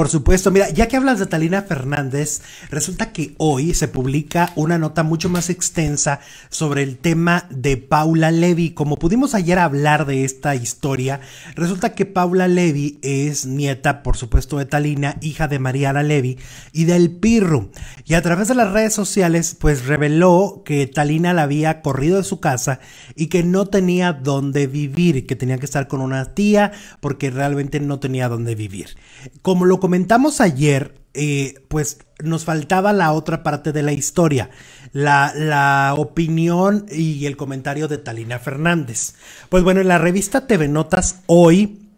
Por supuesto, mira, ya que hablas de Talina Fernández, resulta que hoy se publica una nota mucho más extensa sobre el tema de Paula Levy. Como pudimos ayer hablar de esta historia, resulta que Paula Levy es nieta, por supuesto, de Talina, hija de Mariana Levy y del Pirru. Y a través de las redes sociales, pues reveló que Talina la había corrido de su casa y que no tenía dónde vivir, que tenía que estar con una tía porque realmente no tenía dónde vivir. Como lo comentamos ayer, eh, pues nos faltaba la otra parte de la historia, la, la, opinión y el comentario de Talina Fernández. Pues bueno, en la revista TV Notas hoy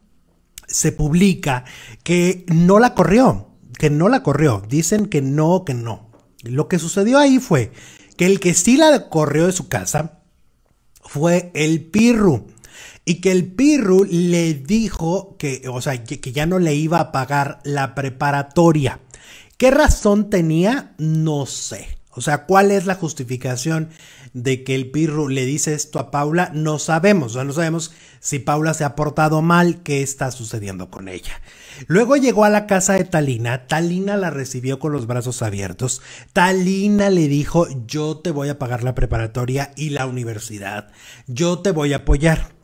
se publica que no la corrió, que no la corrió, dicen que no, que no. Lo que sucedió ahí fue que el que sí la corrió de su casa fue el Pirru y que el Pirru le dijo que, o sea, que, ya no le iba a pagar la preparatoria. ¿Qué razón tenía? No sé. O sea, ¿cuál es la justificación de que el Pirru le dice esto a Paula? No sabemos. no sabemos si Paula se ha portado mal, qué está sucediendo con ella. Luego llegó a la casa de Talina. Talina la recibió con los brazos abiertos. Talina le dijo, yo te voy a pagar la preparatoria y la universidad. Yo te voy a apoyar.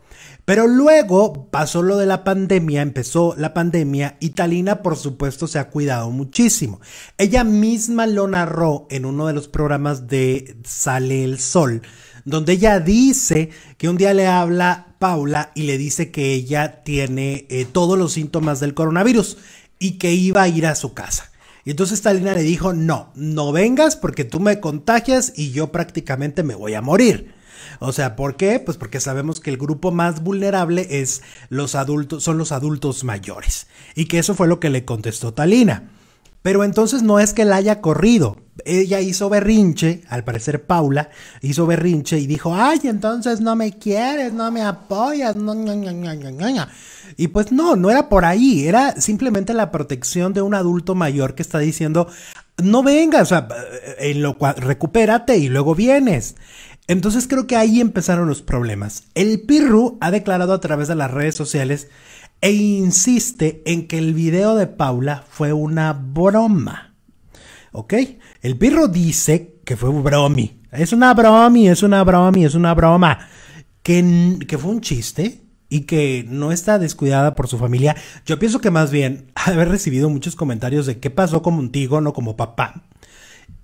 Pero luego pasó lo de la pandemia, empezó la pandemia y Talina por supuesto se ha cuidado muchísimo. Ella misma lo narró en uno de los programas de Sale el Sol, donde ella dice que un día le habla Paula y le dice que ella tiene eh, todos los síntomas del coronavirus y que iba a ir a su casa. Y entonces Talina le dijo, no, no vengas porque tú me contagias y yo prácticamente me voy a morir. O sea, ¿por qué? Pues porque sabemos que el grupo más vulnerable es los adultos, son los adultos mayores. Y que eso fue lo que le contestó Talina. Pero entonces no es que la haya corrido. Ella hizo berrinche, al parecer Paula hizo berrinche y dijo, ay, entonces no me quieres, no me apoyas. No, no, y pues no, no era por ahí, era simplemente la protección de un adulto mayor que está diciendo, no vengas, o sea, en lo cual, recupérate y luego vienes. Entonces creo que ahí empezaron los problemas. El Pirro ha declarado a través de las redes sociales e insiste en que el video de Paula fue una broma. ¿Ok? El Pirro dice que fue un bromi. Es una bromi, es una bromi, es una broma. Que, que fue un chiste y que no está descuidada por su familia. Yo pienso que más bien haber recibido muchos comentarios de qué pasó contigo, no como papá.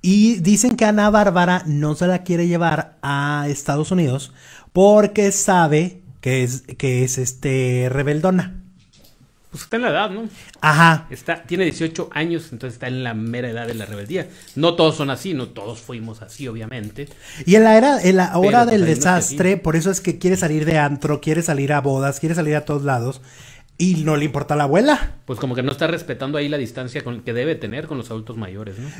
Y dicen que Ana Bárbara no se la quiere llevar a Estados Unidos porque sabe que es, que es este rebeldona. Pues está en la edad, ¿no? Ajá. Está, tiene 18 años, entonces está en la mera edad de la rebeldía. No todos son así, no todos fuimos así, obviamente. Y en la era, en la hora pues, del desastre, por eso es que quiere salir de antro, quiere salir a bodas, quiere salir a todos lados. Y no le importa a la abuela. Pues como que no está respetando ahí la distancia con, que debe tener con los adultos mayores, ¿no?